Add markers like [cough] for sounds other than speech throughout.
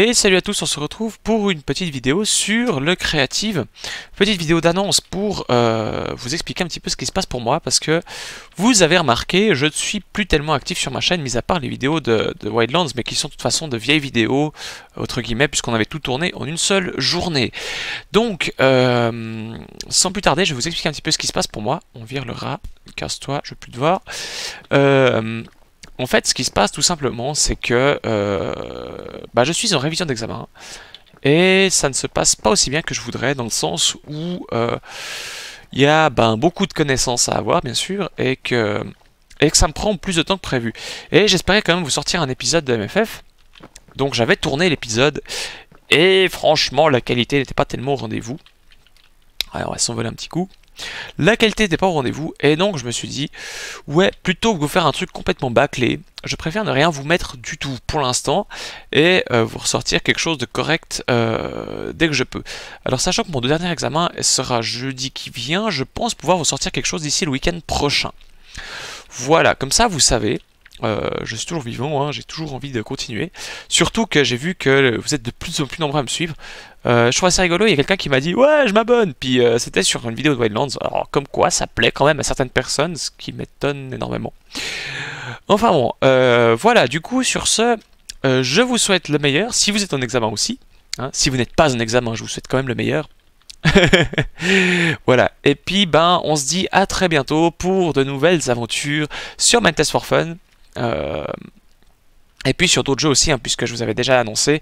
Et salut à tous, on se retrouve pour une petite vidéo sur le Creative. Petite vidéo d'annonce pour euh, vous expliquer un petit peu ce qui se passe pour moi, parce que vous avez remarqué, je ne suis plus tellement actif sur ma chaîne, mis à part les vidéos de, Wildlands, mais qui sont de toute façon de vieilles vidéos, entre guillemets, puisqu'on avait tout tourné en une seule journée. Donc, euh, sans plus tarder, je vais vous expliquer un petit peu ce qui se passe pour moi. On vire le rat, casse-toi, je ne veux plus te voir. Euh, en fait, ce qui se passe tout simplement, c'est que euh, bah, je suis en révision d'examen et ça ne se passe pas aussi bien que je voudrais dans le sens où euh, il y a ben, beaucoup de connaissances à avoir, bien sûr, et que, ça me prend plus de temps que prévu. Et j'espérais quand même vous sortir un épisode de MFF. Donc j'avais tourné l'épisode et franchement, la qualité n'était pas tellement au rendez-vous. Alors, elle s'envoler un petit coup. La qualité n'était pas au rendez-vous, et donc je me suis dit, ouais, plutôt que vous faire un truc complètement bâclé, je préfère ne rien vous mettre du tout pour l'instant, et euh, vous ressortir quelque chose de correct euh, dès que je peux. Alors sachant que mon dernier examen sera jeudi qui vient, je pense pouvoir vous sortir quelque chose d'ici le week-end prochain. Voilà, comme ça vous savez, euh, je suis toujours vivant, hein, j'ai toujours envie de continuer. Surtout que j'ai vu que vous êtes de plus en plus nombreux à me suivre. Euh, je trouve assez rigolo, il y a quelqu'un qui m'a dit Ouais, je m'abonne Puis euh, c'était sur une vidéo de Wildlands. Alors, comme quoi, ça plaît quand même à certaines personnes, ce qui m'étonne énormément. Enfin bon, voilà, du coup, sur ce, je vous souhaite le meilleur. Si vous êtes en examen aussi, hein. si vous n'êtes pas en examen, je vous souhaite quand même le meilleur. [laughs] voilà. Et puis, ben, on se dit à très bientôt pour de nouvelles aventures sur Minecraft for Fun. Euh, et puis sur d'autres jeux aussi, hein, puisque je vous avais déjà annoncé,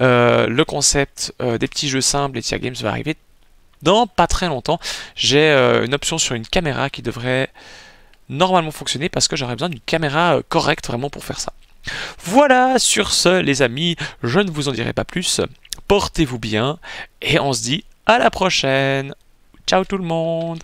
euh, le concept euh, des petits jeux simples et Tier Games va arriver dans pas très longtemps. J'ai une option sur une caméra qui devrait normalement fonctionner parce que j'aurais besoin d'une caméra correcte vraiment pour faire ça. Voilà, sur ce les amis, je ne vous en dirai pas plus. Portez-vous bien et on se dit à la prochaine. Ciao tout le monde